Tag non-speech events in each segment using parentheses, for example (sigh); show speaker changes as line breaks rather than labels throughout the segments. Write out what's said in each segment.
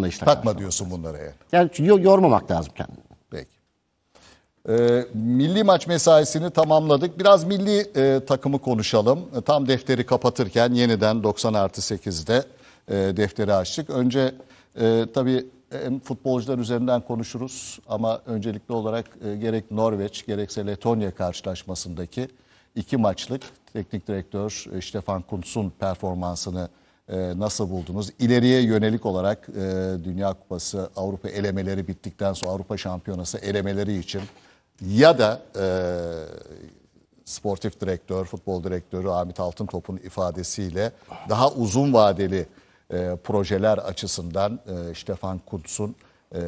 anlayışla Takma karşılamak diyorsun bunlara yani. Yani yormamak lazım kendini. Peki. Ee, milli maç mesaisini tamamladık. Biraz milli e, takımı konuşalım. E, tam defteri kapatırken yeniden 90 artı 8'de e, defteri açtık. Önce e, tabii hem futbolcular üzerinden konuşuruz ama öncelikli olarak e, gerek Norveç gerekse Letonya karşılaşmasındaki iki maçlık teknik direktör e, Stefan Kuntz'un performansını ee, nasıl buldunuz? İleriye yönelik olarak e, Dünya Kupası Avrupa elemeleri bittikten sonra Avrupa Şampiyonası elemeleri için ya da e, sportif direktör, futbol direktörü Ahmet Altıntop'un ifadesiyle daha uzun vadeli e, projeler açısından e, Stefan Kuntz'un e,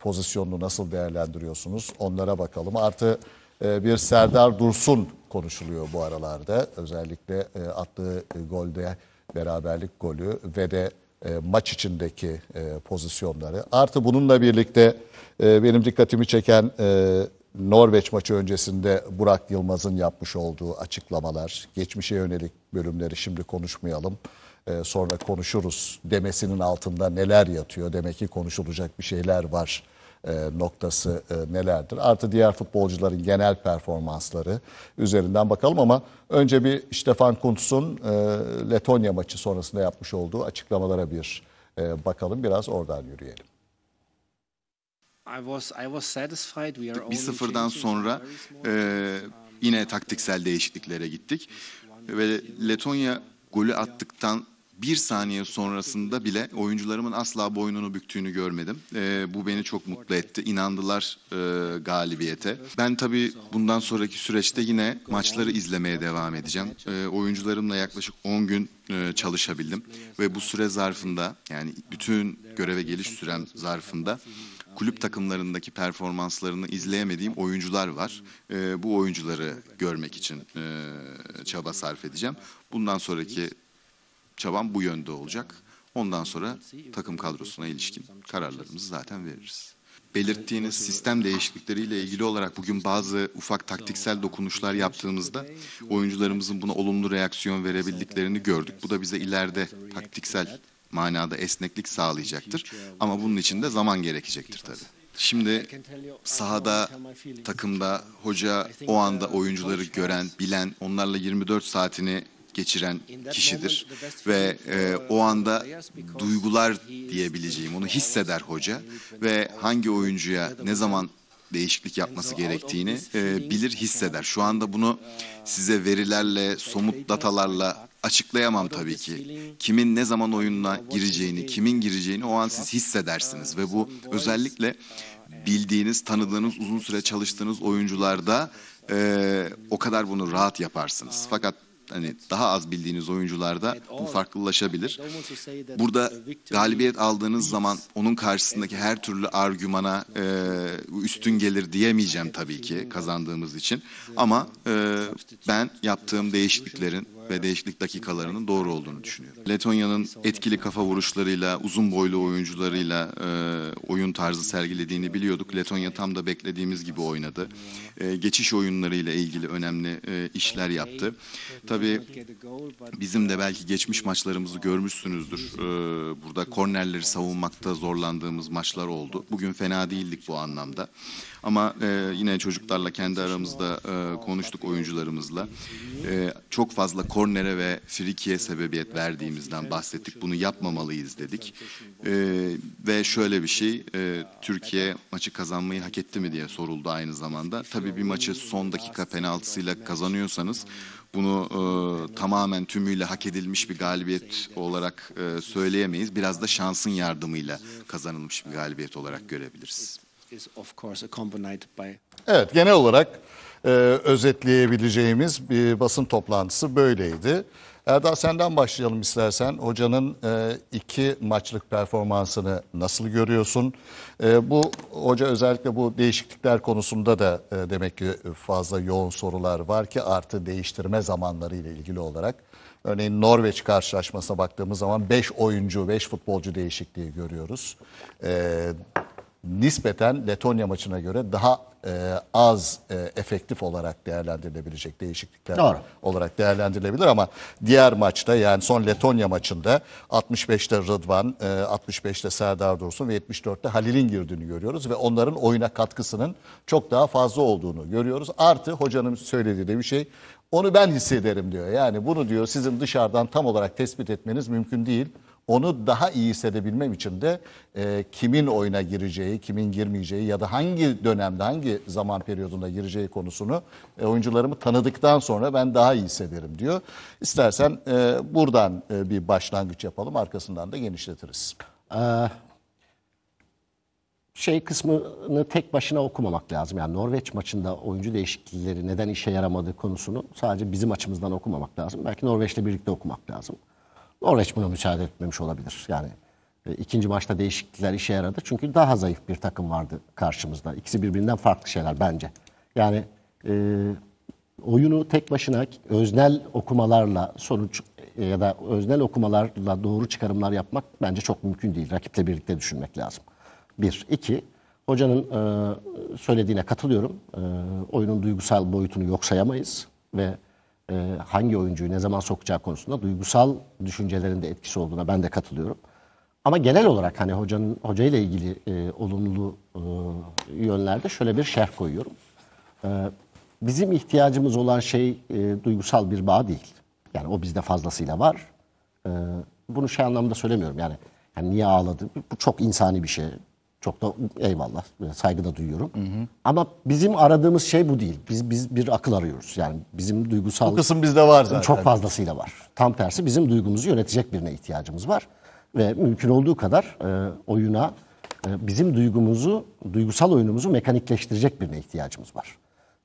pozisyonunu nasıl değerlendiriyorsunuz? Onlara bakalım. Artı e, bir Serdar Dursun konuşuluyor bu aralarda. Özellikle e, attığı golde beraberlik golü ve de e, maç içindeki e, pozisyonları. Artı bununla birlikte e, benim dikkatimi çeken e, Norveç maçı öncesinde Burak Yılmaz'ın yapmış olduğu açıklamalar, geçmişe yönelik bölümleri şimdi konuşmayalım, e, sonra konuşuruz demesinin altında neler yatıyor? Demek ki konuşulacak bir şeyler var e, noktası e, nelerdir? Artı diğer futbolcuların genel performansları üzerinden bakalım ama önce bir Stefan Kuntz'un e, Letonya maçı sonrasında yapmış olduğu açıklamalara bir bakalım. Biraz oradan yürüyelim.
Bir sıfırdan sonra
e, yine taktiksel değişikliklere gittik ve Letonya golü attıktan bir saniye sonrasında bile oyuncularımın asla boynunu büktüğünü görmedim. E, bu beni çok mutlu etti. İnandılar e, galibiyete. Ben tabii bundan sonraki süreçte yine maçları izlemeye devam edeceğim. E, oyuncularımla yaklaşık 10 gün e, çalışabildim ve bu süre zarfında yani bütün göreve geliş süren zarfında kulüp takımlarındaki performanslarını izleyemediğim oyuncular var. E, bu oyuncuları görmek için e, çaba sarf edeceğim. Bundan sonraki çabam bu yönde olacak. Ondan sonra takım kadrosuna ilişkin kararlarımızı zaten veririz. Belirttiğiniz sistem değişiklikleriyle ilgili olarak bugün bazı ufak taktiksel dokunuşlar yaptığımızda oyuncularımızın buna olumlu reaksiyon verebildiklerini gördük. Bu da bize ileride taktiksel manada esneklik sağlayacaktır. Ama bunun için de zaman gerekecektir tabii. Şimdi sahada, takımda, hoca o anda oyuncuları gören, bilen, onlarla 24 saatini geçiren kişidir ve e, o anda duygular diyebileceğim onu hisseder hoca ve hangi oyuncuya ne zaman değişiklik yapması gerektiğini e, bilir hisseder. Şu anda bunu uh, size verilerle, somut datalarla açıklayamam tabii ki. Kimin ne zaman oyununa gireceğini, kimin gireceğini o an siz uh, hissedersiniz ve bu özellikle uh, bildiğiniz, tanıdığınız, uzun süre çalıştığınız oyuncularda e, o kadar bunu rahat yaparsınız. Fakat hani daha az bildiğiniz oyuncularda bu farklılaşabilir. Burada galibiyet aldığınız zaman onun karşısındaki her türlü argümana e, üstün gelir diyemeyeceğim tabii ki kazandığımız için. Ama e, ben yaptığım değişikliklerin ve değişiklik dakikalarının doğru olduğunu düşünüyorum. Letonya'nın etkili kafa vuruşlarıyla, uzun boylu oyuncularıyla e, oyun tarzı sergilediğini biliyorduk. Letonya tam da beklediğimiz gibi oynadı. E, geçiş oyunlarıyla ilgili önemli e, işler yaptı. Tabii bizim de belki geçmiş maçlarımızı görmüşsünüzdür. E, burada kornerleri savunmakta zorlandığımız maçlar oldu. Bugün fena değildik bu anlamda. Ama e, yine çocuklarla kendi aramızda e, konuştuk oyuncularımızla. E, çok fazla kornere ve frikiye sebebiyet verdiğimizden bahsettik. Bunu yapmamalıyız dedik. E, ve şöyle bir şey e, Türkiye maçı kazanmayı hak etti mi diye soruldu aynı zamanda. Tabii bir maçı son dakika penaltısıyla kazanıyorsanız bunu e, tamamen tümüyle hak edilmiş bir galibiyet olarak e, söyleyemeyiz. Biraz da şansın yardımıyla kazanılmış bir galibiyet olarak görebiliriz.
Evet genel olarak e, özetleyebileceğimiz bir basın toplantısı böyleydi. Erdal senden başlayalım istersen. Hocanın e, iki maçlık performansını nasıl görüyorsun? E, bu hoca özellikle bu değişiklikler konusunda da e, demek ki fazla yoğun sorular var ki artı değiştirme zamanları ile ilgili olarak. Örneğin Norveç karşılaşmasına baktığımız zaman 5 oyuncu, 5 futbolcu değişikliği görüyoruz. E, nispeten Letonya maçına göre daha e, az e, efektif olarak değerlendirilebilecek değişiklikler Doğru. olarak değerlendirilebilir ama diğer maçta yani son Letonya maçında 65'te Rıdvan, e, 65'te Serdar Dursun ve 74'te Halil'in girdiğini görüyoruz ve onların oyuna katkısının çok daha fazla olduğunu görüyoruz. Artı hocanın söylediği de bir şey onu ben hissederim diyor. Yani bunu diyor sizin dışarıdan tam olarak tespit etmeniz mümkün değil. Onu daha iyi hissedebilmem için de e, kimin oyuna gireceği, kimin girmeyeceği ya da hangi dönemde, hangi zaman periyodunda gireceği konusunu e, oyuncularımı tanıdıktan sonra ben daha iyi hissederim diyor. İstersen
e, buradan e, bir başlangıç yapalım, arkasından da genişletiriz. Ee, şey kısmını tek başına okumamak lazım. Yani Norveç maçında oyuncu değişiklikleri neden işe yaramadığı konusunu sadece bizim açımızdan okumamak lazım. Belki Norveç'le birlikte okumak lazım. Norveç buna müsaade etmemiş olabilir. Yani e, ikinci maçta değişiklikler işe yaradı. Çünkü daha zayıf bir takım vardı karşımızda. İkisi birbirinden farklı şeyler bence. Yani e, oyunu tek başına öznel okumalarla sonuç e, ya da öznel okumalarla doğru çıkarımlar yapmak bence çok mümkün değil. Rakiple birlikte düşünmek lazım. Bir. iki. Hocanın e, söylediğine katılıyorum. E, oyunun duygusal boyutunu yok sayamayız ve e, hangi oyuncuyu ne zaman sokacağı konusunda duygusal düşüncelerinde de etkisi olduğuna ben de katılıyorum. Ama genel olarak hani hocanın hocayla ilgili e, olumlu e, yönlerde şöyle bir şerh koyuyorum. E, bizim ihtiyacımız olan şey e, duygusal bir bağ değil. Yani o bizde fazlasıyla var. E, bunu şey anlamda söylemiyorum yani, yani niye ağladı? Bu çok insani bir şey. Çok da eyvallah saygıda duyuyorum. Hı hı. Ama bizim aradığımız şey bu değil. Biz biz bir akıl arıyoruz. Yani bizim duygusal... Bu kısım bizde var zaten. Çok fazlasıyla var. Tam tersi bizim duygumuzu yönetecek birine ihtiyacımız var. Ve mümkün olduğu kadar e, oyuna e, bizim duygumuzu, duygusal oyunumuzu mekanikleştirecek birine ihtiyacımız var.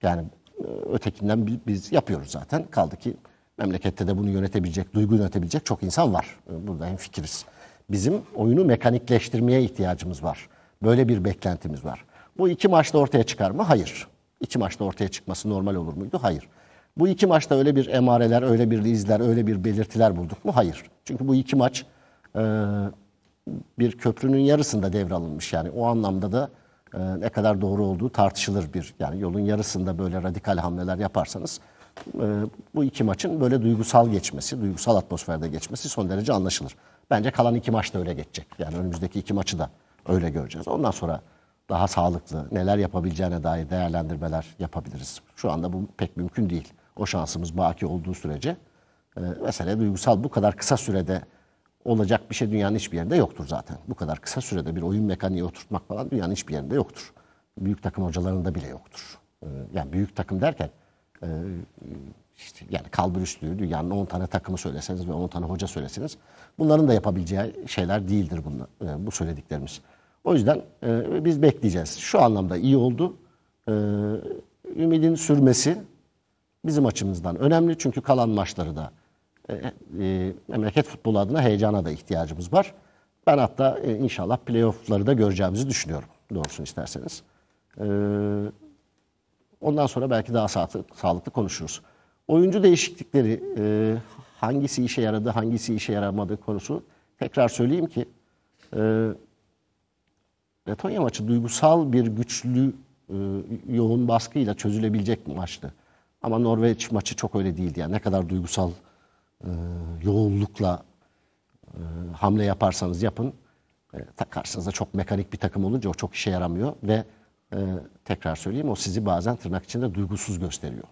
Yani e, ötekinden biz yapıyoruz zaten. Kaldı ki memlekette de bunu yönetebilecek, duygu yönetebilecek çok insan var. E, burada fikiriz. Bizim oyunu mekanikleştirmeye ihtiyacımız var Böyle bir beklentimiz var. Bu iki maçta ortaya çıkar mı? Hayır. İki maçta ortaya çıkması normal olur muydu? Hayır. Bu iki maçta öyle bir emareler, öyle bir izler, öyle bir belirtiler bulduk mu? Hayır. Çünkü bu iki maç e, bir köprünün yarısında devralınmış. Yani o anlamda da e, ne kadar doğru olduğu tartışılır bir. Yani yolun yarısında böyle radikal hamleler yaparsanız e, bu iki maçın böyle duygusal geçmesi, duygusal atmosferde geçmesi son derece anlaşılır. Bence kalan iki maçta öyle geçecek. Yani önümüzdeki iki maçı da Öyle göreceğiz. Ondan sonra daha sağlıklı neler yapabileceğine dair değerlendirmeler yapabiliriz. Şu anda bu pek mümkün değil. O şansımız baki olduğu sürece e, mesele duygusal bu kadar kısa sürede olacak bir şey dünyanın hiçbir yerinde yoktur zaten. Bu kadar kısa sürede bir oyun mekaniği oturtmak falan dünyanın hiçbir yerinde yoktur. Büyük takım hocalarında bile yoktur. E, yani büyük takım derken e, işte yani kalbur üstü dünyanın 10 tane takımı söyleseniz ve 10 tane hoca söyleseniz bunların da yapabileceği şeyler değildir bunlar, e, bu söylediklerimiz. O yüzden e, biz bekleyeceğiz. Şu anlamda iyi oldu. E, ümidin sürmesi bizim açımızdan önemli. Çünkü kalan maçları da e, e, memleket futbolu adına heyecana da ihtiyacımız var. Ben hatta e, inşallah playoffları da göreceğimizi düşünüyorum. Doğrusunu isterseniz. E, ondan sonra belki daha sağlıklı, sağlıklı konuşuruz. Oyuncu değişiklikleri e, hangisi işe yaradı, hangisi işe yaramadı konusu. Tekrar söyleyeyim ki e, Letonya maçı duygusal bir güçlü e, yoğun baskıyla çözülebilecek maçtı. Ama Norveç maçı çok öyle değildi. Yani ne kadar duygusal e, yoğunlukla e, hamle yaparsanız yapın. E, da çok mekanik bir takım olunca o çok işe yaramıyor. Ve e, tekrar söyleyeyim o sizi bazen tırnak içinde duygusuz gösteriyor.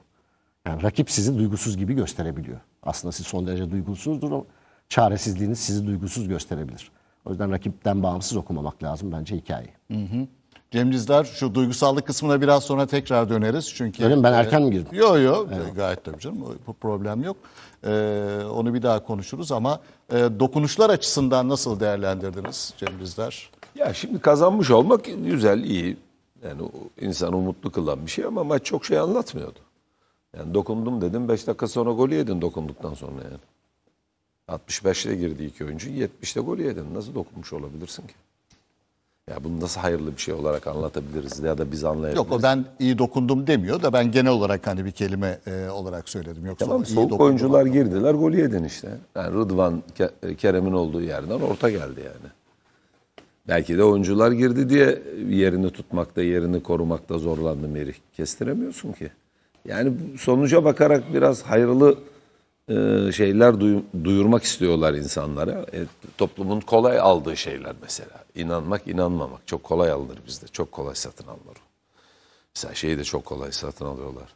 Yani rakip sizi duygusuz gibi gösterebiliyor. Aslında siz son derece duygusuzdur ama çaresizliğiniz sizi duygusuz gösterebilir. O yüzden rakipten bağımsız okumamak lazım bence hikayeyi. Hı hı.
Cem şu duygusallık kısmına biraz sonra tekrar döneriz. Çünkü Öyle mi? Ben e, erken mi girdim? Yok yok evet. gayet tabii canım bu problem yok. Ee, onu bir daha konuşuruz ama e, dokunuşlar açısından nasıl değerlendirdiniz Cem Ya
şimdi kazanmış olmak güzel, iyi. Yani insan umutlu kılan bir şey ama maç çok şey anlatmıyordu. Yani dokundum dedim 5 dakika sonra golü yedin dokunduktan sonra yani. 65'te girdi iki oyuncu 70'te golü yedin. Nasıl dokunmuş olabilirsin ki? Ya bunu nasıl hayırlı bir şey olarak anlatabiliriz ya da biz anlayabiliriz. Yok o ben
iyi dokundum demiyor da ben genel olarak hani bir kelime e, olarak söyledim. Yoksa tamam, iyi soğuk oyuncular
anladım. girdiler golü yedin işte. Yani Rıdvan Kerem'in olduğu yerden orta geldi yani. Belki de oyuncular girdi diye yerini tutmakta, yerini korumakta zorlandı Merih. Kestiremiyorsun ki. Yani sonuca bakarak biraz hayırlı e, şeyler duyurmak istiyorlar insanlara. E, toplumun kolay aldığı şeyler mesela. İnanmak, inanmamak. Çok kolay alınır bizde. Çok kolay satın alınır. Mesela şeyi de çok kolay satın alıyorlar.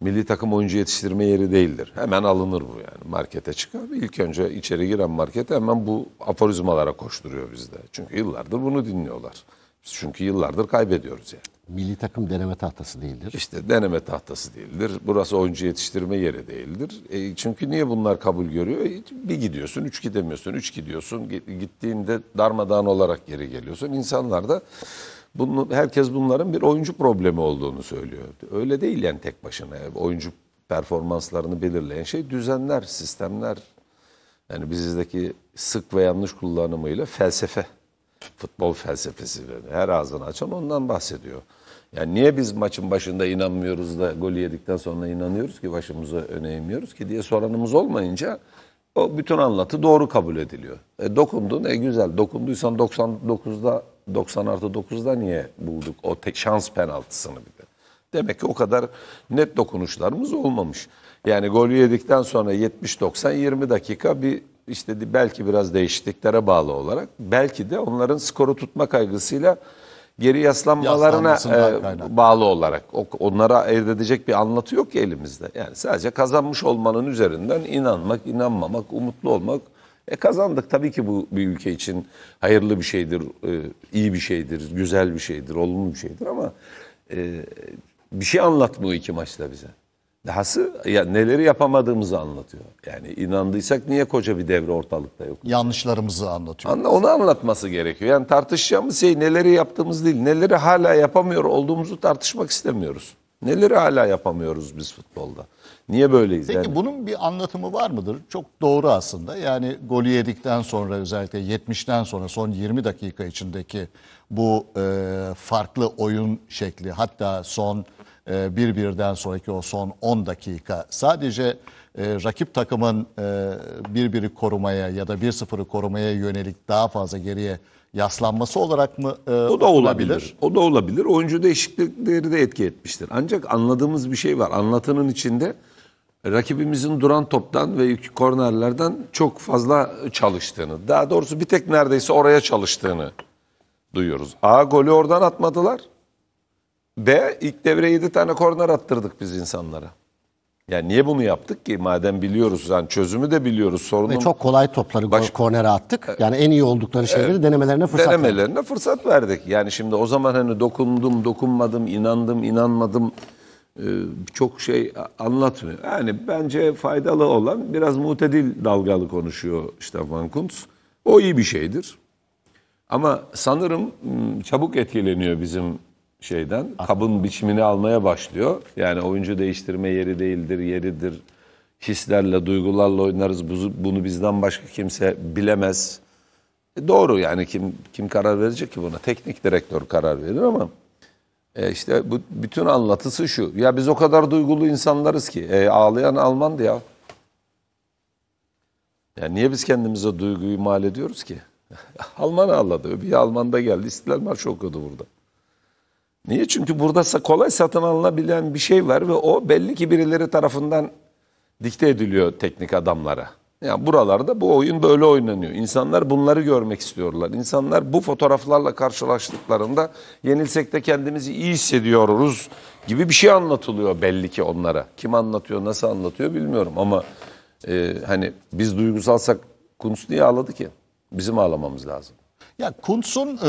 Milli takım oyuncu yetiştirme yeri değildir. Hemen alınır bu yani. Markete çıkar. İlk önce içeri giren markete hemen bu aforizmalara koşturuyor bizde. Çünkü yıllardır bunu dinliyorlar. çünkü yıllardır kaybediyoruz yani milli takım deneme tahtası değildir. İşte deneme tahtası değildir. Burası oyuncu yetiştirme yeri değildir. E, çünkü niye bunlar kabul görüyor? E, bir gidiyorsun, üç gidemiyorsun, üç gidiyorsun. Gittiğinde darmadağın olarak geri geliyorsun. İnsanlar da bunu, herkes bunların bir oyuncu problemi olduğunu söylüyor. Öyle değil yani tek başına. Oyuncu performanslarını belirleyen şey düzenler, sistemler. Yani bizdeki sık ve yanlış kullanımıyla felsefe futbol felsefesi her ağzını açan ondan bahsediyor. Yani niye biz maçın başında inanmıyoruz da golü yedikten sonra inanıyoruz ki başımıza öneymiyoruz ki diye soranımız olmayınca o bütün anlatı doğru kabul ediliyor. E, dokundun e güzel dokunduysan 99'da 90 artı 9'da niye bulduk o te, şans penaltısını bir de. Demek ki o kadar net dokunuşlarımız olmamış. Yani golü yedikten sonra 70-90-20 dakika bir işte belki biraz değişikliklere bağlı olarak belki de onların skoru tutma kaygısıyla geri yaslanmalarına e, bağlı olarak onlara elde edecek bir anlatı yok ki elimizde. Yani sadece kazanmış olmanın üzerinden inanmak, inanmamak, umutlu olmak. E kazandık tabii ki bu bir ülke için hayırlı bir şeydir, e, iyi bir şeydir, güzel bir şeydir, olumlu bir şeydir ama e, bir şey anlatmıyor iki maçta bize. Dahası ya neleri yapamadığımızı anlatıyor. Yani inandıysak niye koca bir devre ortalıkta yok? Yanlışlarımızı anlatıyor. Anla, onu anlatması gerekiyor. Yani tartışacağımız şey neleri yaptığımız değil. Neleri hala yapamıyor olduğumuzu tartışmak istemiyoruz. Neleri hala yapamıyoruz biz futbolda? Niye böyleyiz? Peki yani? bunun bir anlatımı var mıdır? Çok doğru
aslında. Yani golü yedikten sonra özellikle 70'ten sonra son 20 dakika içindeki bu e, farklı oyun şekli hatta son ee, bir birden sonraki o son 10 dakika sadece e, rakip takımın e, bir biri korumaya ya da 1-0'ı korumaya yönelik daha fazla geriye yaslanması olarak mı
e, o da olabilir. olabilir. O da olabilir. Oyuncu değişiklikleri de etki etmiştir. Ancak anladığımız bir şey var. anlatının içinde rakibimizin duran toptan ve kornerlerden çok fazla çalıştığını, daha doğrusu bir tek neredeyse oraya çalıştığını duyuyoruz. A golü oradan atmadılar de ilk devre 7 tane korner attırdık biz insanlara. Yani niye bunu yaptık ki? Madem biliyoruz yani çözümü de biliyoruz. Sorunun... Ve çok
kolay topları Baş... kornere attık. Yani en iyi oldukları şeyleri evet. denemelerine fırsat denemelerine verdik.
fırsat verdik. Yani şimdi o zaman hani dokundum, dokunmadım, inandım, inanmadım e, çok şey anlatmıyor. Yani bence faydalı olan biraz mutedil dalgalı konuşuyor işte Van Kuntz. O iyi bir şeydir. Ama sanırım çabuk etkileniyor bizim şeyden kabın biçimini almaya başlıyor. Yani oyuncu değiştirme yeri değildir, yeridir. Hislerle, duygularla oynarız. Bunu bizden başka kimse bilemez. E doğru yani kim kim karar verecek ki buna? Teknik direktör karar verir ama e işte bu bütün anlatısı şu. Ya biz o kadar duygulu insanlarız ki e, ağlayan Alman ya. Yani niye biz kendimize duyguyu mal ediyoruz ki? (laughs) Alman ağladı. Bir Alman da geldi. İstiklal Marşı okudu burada. Niye? Çünkü burada kolay satın alınabilen bir şey var ve o belli ki birileri tarafından dikte ediliyor teknik adamlara. Yani buralarda bu oyun böyle oynanıyor. İnsanlar bunları görmek istiyorlar. İnsanlar bu fotoğraflarla karşılaştıklarında yenilsek de kendimizi iyi hissediyoruz gibi bir şey anlatılıyor belli ki onlara. Kim anlatıyor, nasıl anlatıyor bilmiyorum ama e, hani biz duygusalsak Kunst niye ağladı ki? Bizim ağlamamız lazım.
Ya Kuntz'un e, e,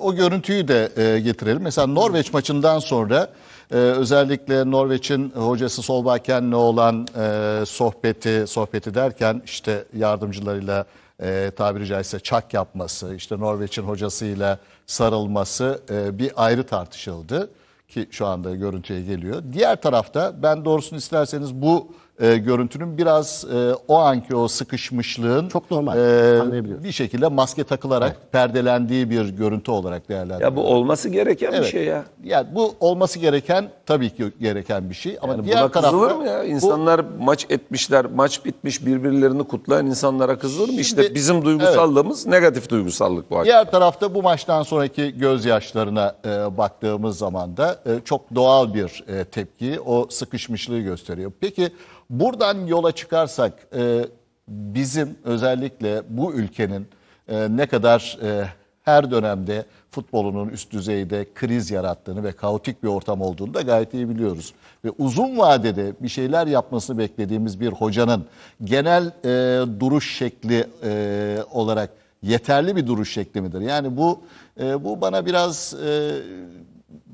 o görüntüyü de e, getirelim. Mesela Norveç maçından sonra e, özellikle Norveç'in hocası Solbaken'le olan e, sohbeti, sohbeti derken işte yardımcılarıyla e, tabiri caizse çak yapması, işte Norveç'in hocasıyla sarılması e, bir ayrı tartışıldı ki şu anda görüntüye geliyor. Diğer tarafta ben doğrusunu isterseniz bu e, görüntünün biraz e, o anki o sıkışmışlığın çok normal e, bir şekilde maske takılarak evet. perdelendiği bir görüntü olarak değerlendiriliyor. Ya bu olması gereken evet. bir şey ya. Yani bu olması gereken tabii ki gereken
bir şey ama yani diğer tarafta kızılır mı ya? İnsanlar bu, maç etmişler, maç bitmiş birbirlerini kutlayan insanlara kızılır mı? İşte bizim duygusallığımız evet. negatif duygusallık bu hakikaten.
Diğer tarafta bu maçtan sonraki gözyaşlarına e, baktığımız zaman da e, çok doğal bir e, tepki, o sıkışmışlığı gösteriyor. Peki Buradan yola çıkarsak e, bizim özellikle bu ülkenin e, ne kadar e, her dönemde futbolunun üst düzeyde kriz yarattığını ve kaotik bir ortam olduğunu da gayet iyi biliyoruz. Ve uzun vadede bir şeyler yapmasını beklediğimiz bir hocanın genel e, duruş şekli e, olarak yeterli bir duruş şekli midir? Yani bu e, bu bana biraz e,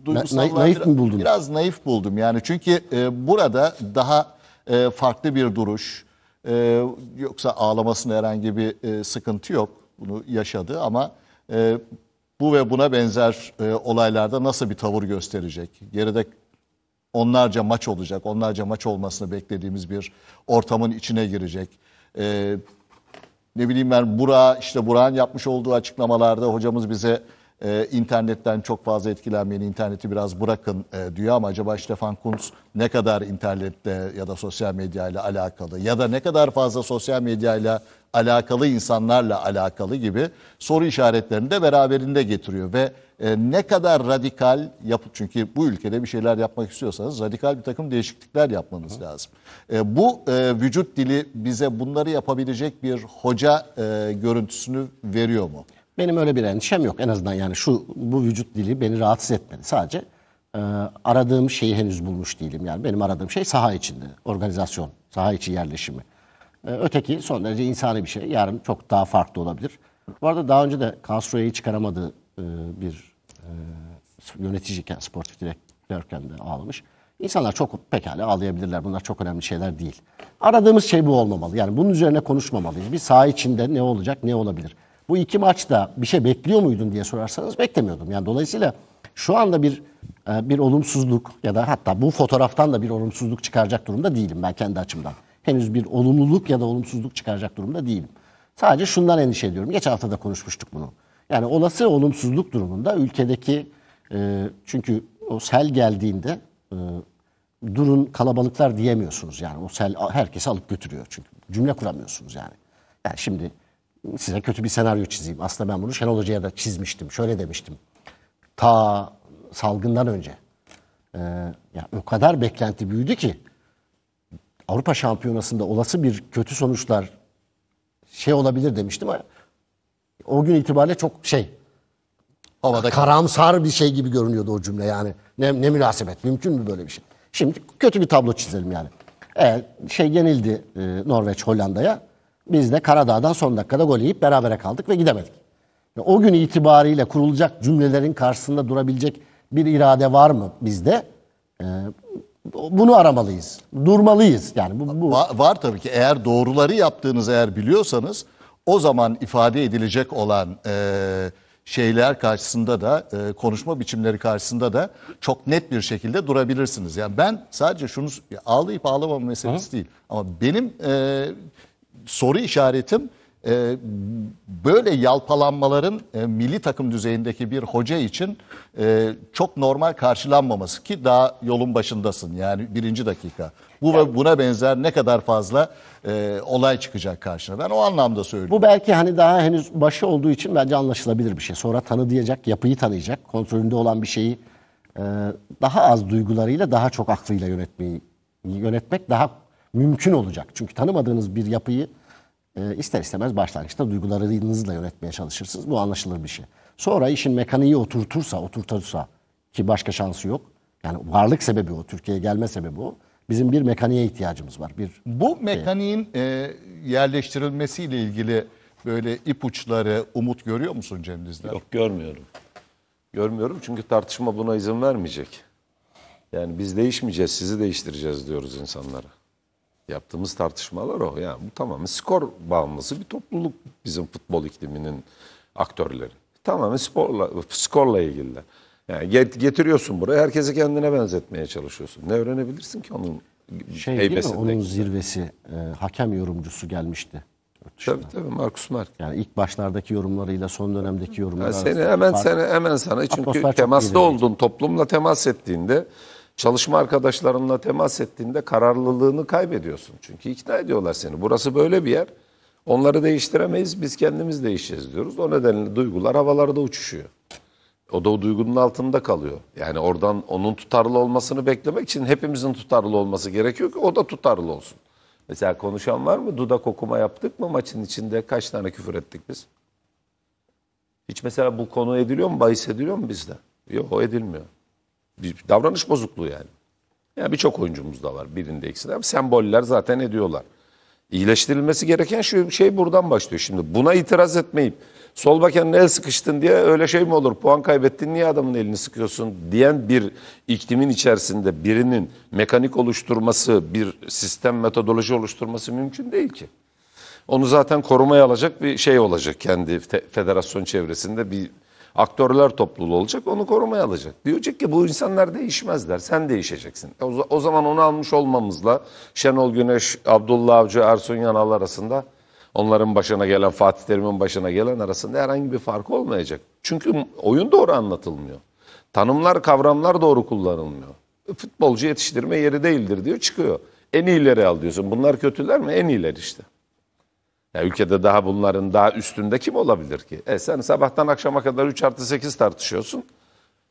duygusal Na, naif biraz, mi buldun? Biraz naif buldum yani çünkü e, burada daha e, farklı bir duruş. E, yoksa ağlamasında herhangi bir e, sıkıntı yok. Bunu yaşadı ama e, bu ve buna benzer e, olaylarda nasıl bir tavır gösterecek? Geride onlarca maç olacak. Onlarca maç olmasını beklediğimiz bir ortamın içine girecek. E, ne bileyim ben Burak, işte Burak'ın yapmış olduğu açıklamalarda hocamız bize e, internetten çok fazla etkilenmeyin, interneti biraz bırakın e, diyor ama acaba Stefan Kuntz ne kadar internette ya da sosyal medyayla alakalı ya da ne kadar fazla sosyal medyayla alakalı insanlarla alakalı gibi soru işaretlerini de beraberinde getiriyor ve e, ne kadar radikal yapıp çünkü bu ülkede bir şeyler yapmak istiyorsanız radikal bir takım değişiklikler yapmanız Hı. lazım. E, bu e, vücut dili bize bunları yapabilecek
bir hoca e, görüntüsünü veriyor mu? Benim öyle bir endişem yok. En azından yani şu bu vücut dili beni rahatsız etmedi. Sadece e, aradığım şeyi henüz bulmuş değilim. Yani benim aradığım şey saha içinde. Organizasyon, saha içi yerleşimi. E, öteki son derece insani bir şey. Yarın çok daha farklı olabilir. Bu arada daha önce de Castro'yu çıkaramadığı e, bir e, yöneticiyken, sportif direktörken de ağlamış. İnsanlar çok pekala ağlayabilirler. Bunlar çok önemli şeyler değil. Aradığımız şey bu olmamalı. Yani bunun üzerine konuşmamalıyız. Bir saha içinde ne olacak, ne olabilir? Bu iki maçta bir şey bekliyor muydun diye sorarsanız beklemiyordum. Yani dolayısıyla şu anda bir e, bir olumsuzluk ya da hatta bu fotoğraftan da bir olumsuzluk çıkaracak durumda değilim ben kendi açımdan. Henüz bir olumluluk ya da olumsuzluk çıkaracak durumda değilim. Sadece şundan endişe ediyorum. Geçen hafta da konuşmuştuk bunu. Yani olası olumsuzluk durumunda ülkedeki e, çünkü o sel geldiğinde e, durun kalabalıklar diyemiyorsunuz yani. O sel herkesi alıp götürüyor çünkü. Cümle kuramıyorsunuz yani. Yani şimdi size kötü bir senaryo çizeyim. Aslında ben bunu Şenol Hoca'ya da çizmiştim. Şöyle demiştim. Ta salgından önce. Ee, ya o kadar beklenti büyüdü ki Avrupa Şampiyonası'nda olası bir kötü sonuçlar şey olabilir demiştim ama o gün itibariyle çok şey havada karamsar bir şey gibi görünüyordu o cümle yani. Ne, ne münasebet mümkün mü böyle bir şey? Şimdi kötü bir tablo çizelim yani. E şey yenildi e, Norveç Hollanda'ya. Biz de Karadağ'dan son dakikada gol yiyip berabere kaldık ve gidemedik. Yani o gün itibariyle kurulacak cümlelerin karşısında durabilecek bir irade var mı bizde? Ee, bunu aramalıyız. Durmalıyız yani. Bu, bu. Var, var tabii ki. Eğer doğruları yaptığınız eğer
biliyorsanız o zaman ifade edilecek olan e, şeyler karşısında da e, konuşma biçimleri karşısında da çok net bir şekilde durabilirsiniz. Yani ben sadece şunu ağlayıp ağlamam meselesi Hı? değil. Ama benim e, soru işaretim e, böyle yalpalanmaların e, milli takım düzeyindeki bir hoca için e, çok normal karşılanmaması ki daha yolun başındasın yani birinci dakika. Bu ve buna benzer ne kadar fazla e, olay çıkacak karşına.
Ben o anlamda söylüyorum. Bu belki hani daha henüz başı olduğu için bence anlaşılabilir bir şey. Sonra tanı diyecek, yapıyı tanıyacak, kontrolünde olan bir şeyi e, daha az duygularıyla daha çok aklıyla yönetmeyi yönetmek daha mümkün olacak. Çünkü tanımadığınız bir yapıyı e, ister istemez başlangıçta duygularınızla yönetmeye çalışırsınız. Bu anlaşılır bir şey. Sonra işin mekaniği oturtursa, oturtursa ki başka şansı yok. Yani varlık sebebi o, Türkiye'ye gelme sebebi o. Bizim bir mekaniğe ihtiyacımız var. Bir Bu
e, mekaniğin e, yerleştirilmesiyle ilgili böyle ipuçları, umut görüyor musun Cem
Dizdar? Yok görmüyorum. Görmüyorum çünkü tartışma buna izin vermeyecek. Yani biz değişmeyeceğiz, sizi değiştireceğiz diyoruz insanlara. Yaptığımız tartışmalar o. Yani bu tamamen skor bağımlısı bir topluluk bizim futbol ikliminin aktörleri. Tamamen sporla, skorla ilgili. Yani getiriyorsun buraya herkesi kendine benzetmeye çalışıyorsun. Ne öğrenebilirsin ki onun şey değil mi, onun
zirvesi e, hakem yorumcusu gelmişti. Tabii tabii Markus Mark. Yani ilk başlardaki yorumlarıyla son dönemdeki
yorumlar yani seni hemen seni hemen sana çünkü temasta oldun, toplumla temas ettiğinde Çalışma arkadaşlarınla temas ettiğinde kararlılığını kaybediyorsun. Çünkü ikna ediyorlar seni. Burası böyle bir yer. Onları değiştiremeyiz, biz kendimiz değişeceğiz diyoruz. O nedenle duygular havalarda uçuşuyor. O da o duygunun altında kalıyor. Yani oradan onun tutarlı olmasını beklemek için hepimizin tutarlı olması gerekiyor ki o da tutarlı olsun. Mesela konuşan var mı? Dudak okuma yaptık mı maçın içinde? Kaç tane küfür ettik biz? Hiç mesela bu konu ediliyor mu? Bahis ediliyor mu bizde? Yok o edilmiyor bir davranış bozukluğu yani. Yani birçok oyuncumuz da var birinde ikisinde ama semboller zaten ediyorlar. İyileştirilmesi gereken şu şey buradan başlıyor. Şimdi buna itiraz etmeyip sol bakanın el sıkıştın diye öyle şey mi olur? Puan kaybettin niye adamın elini sıkıyorsun diyen bir iklimin içerisinde birinin mekanik oluşturması, bir sistem metodoloji oluşturması mümkün değil ki. Onu zaten korumaya alacak bir şey olacak kendi federasyon çevresinde bir aktörler topluluğu olacak onu korumaya alacak. Diyecek ki bu insanlar değişmezler sen değişeceksin. E, o, o zaman onu almış olmamızla Şenol Güneş, Abdullah Avcı, Ersun Yanal arasında onların başına gelen Fatih Terim'in başına gelen arasında herhangi bir fark olmayacak. Çünkü oyun doğru anlatılmıyor. Tanımlar, kavramlar doğru kullanılmıyor. E, futbolcu yetiştirme yeri değildir diyor çıkıyor. En iyileri al diyorsun. Bunlar kötüler mi? En iyiler işte. Yani ülkede daha bunların daha üstünde kim olabilir ki? E sen sabahtan akşama kadar 3 artı 8 tartışıyorsun.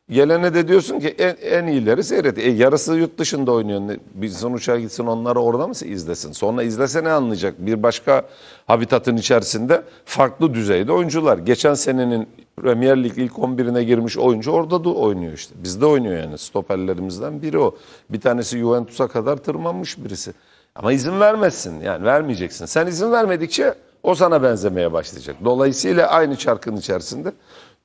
Gelene de diyorsun ki en, en iyileri seyret. E, yarısı yurt dışında oynuyor. Bilsin uçağa gitsin onları orada mı izlesin? Sonra izlese ne anlayacak? Bir başka habitatın içerisinde farklı düzeyde oyuncular. Geçen senenin Premier Lig ilk 11'ine girmiş oyuncu orada da oynuyor işte. Bizde oynuyor yani stoperlerimizden biri o. Bir tanesi Juventus'a kadar tırmanmış birisi. Ama izin vermezsin yani vermeyeceksin. Sen izin vermedikçe o sana benzemeye başlayacak. Dolayısıyla aynı çarkın içerisinde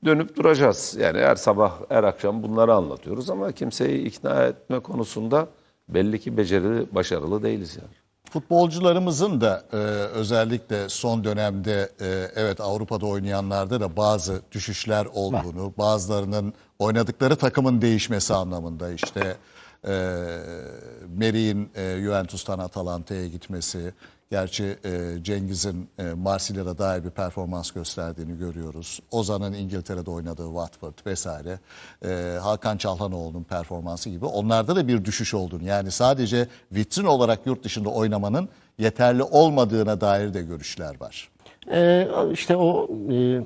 dönüp duracağız. Yani her sabah her akşam bunları anlatıyoruz ama kimseyi ikna etme konusunda belli ki becerili başarılı değiliz yani.
Futbolcularımızın da e, özellikle son dönemde e, evet Avrupa'da oynayanlarda da bazı düşüşler olduğunu, bazılarının oynadıkları takımın değişmesi anlamında işte e, Meri'nin e, Juventus'tan Atalanta'ya gitmesi, gerçi e, Cengiz'in e, Marsilya'da dair bir performans gösterdiğini görüyoruz. Ozan'ın İngiltere'de oynadığı Watford vesaire, e, Hakan Çalhanoğlu'nun performansı gibi onlarda da bir düşüş olduğunu yani sadece vitrin olarak yurt dışında oynamanın yeterli olmadığına dair de görüşler
var. Ee, işte o e,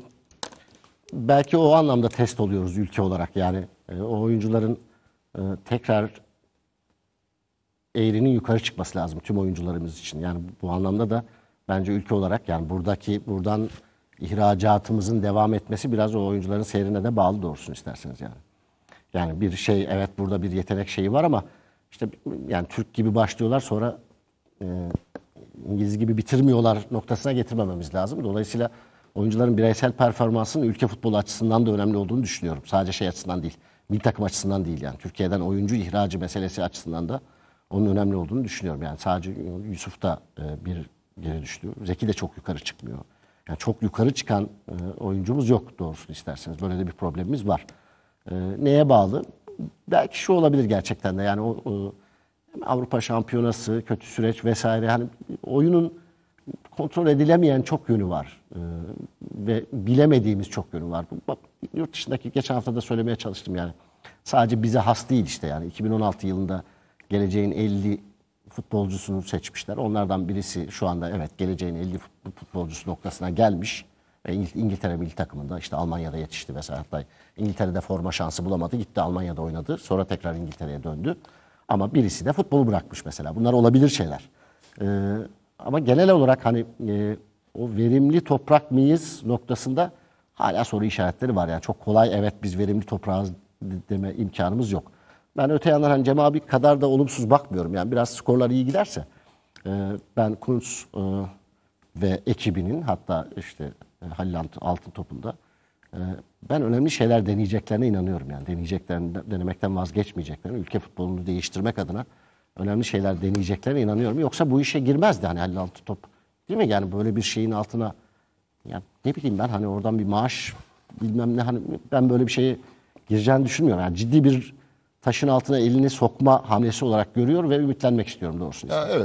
belki o anlamda test oluyoruz ülke olarak yani e, o oyuncuların e, tekrar eğrinin yukarı çıkması lazım tüm oyuncularımız için. Yani bu anlamda da bence ülke olarak yani buradaki buradan ihracatımızın devam etmesi biraz o oyuncuların seyrine de bağlı doğrusun isterseniz yani. Yani bir şey evet burada bir yetenek şeyi var ama işte yani Türk gibi başlıyorlar sonra e, İngiliz gibi bitirmiyorlar noktasına getirmememiz lazım. Dolayısıyla oyuncuların bireysel performansının ülke futbolu açısından da önemli olduğunu düşünüyorum. Sadece şey açısından değil. Milli takım açısından değil yani. Türkiye'den oyuncu ihracı meselesi açısından da onun önemli olduğunu düşünüyorum. Yani sadece Yusuf da e, bir geri düştü. Zeki de çok yukarı çıkmıyor. Yani çok yukarı çıkan e, oyuncumuz yok doğrusu isterseniz. Böyle de bir problemimiz var. E, neye bağlı? Belki şu olabilir gerçekten de yani o, o Avrupa Şampiyonası, kötü süreç vesaire hani oyunun kontrol edilemeyen çok yönü var. E, ve bilemediğimiz çok yönü var. Bak yurt dışındaki geçen hafta da söylemeye çalıştım yani. Sadece bize has değil işte yani 2016 yılında geleceğin 50 futbolcusunu seçmişler. Onlardan birisi şu anda evet geleceğin 50 futbolcusu noktasına gelmiş. E, İngiltere milli takımında işte Almanya'da yetişti vesaire. Hatta İngiltere'de forma şansı bulamadı. Gitti Almanya'da oynadı. Sonra tekrar İngiltere'ye döndü. Ama birisi de futbolu bırakmış mesela. Bunlar olabilir şeyler. Ee, ama genel olarak hani e, o verimli toprak mıyız noktasında hala soru işaretleri var. Yani çok kolay evet biz verimli toprağız deme imkanımız yok. Ben öte yandan hani Cem abi kadar da olumsuz bakmıyorum. Yani biraz skorlar iyi giderse e, ben Kunz e, ve ekibinin hatta işte e, Halil Altın Topu'nda e, ben önemli şeyler deneyeceklerine inanıyorum. Yani deneyeceklerine, denemekten vazgeçmeyeceklerine, ülke futbolunu değiştirmek adına önemli şeyler deneyeceklerine inanıyorum. Yoksa bu işe girmezdi hani Halil Altın Top. Değil mi? Yani böyle bir şeyin altına yani ne bileyim ben hani oradan bir maaş bilmem ne hani ben böyle bir şeye gireceğini düşünmüyorum. Yani ciddi bir taşın altına elini sokma hamlesi olarak görüyor ve ümitlenmek istiyorum doğrusu.
Ya, evet.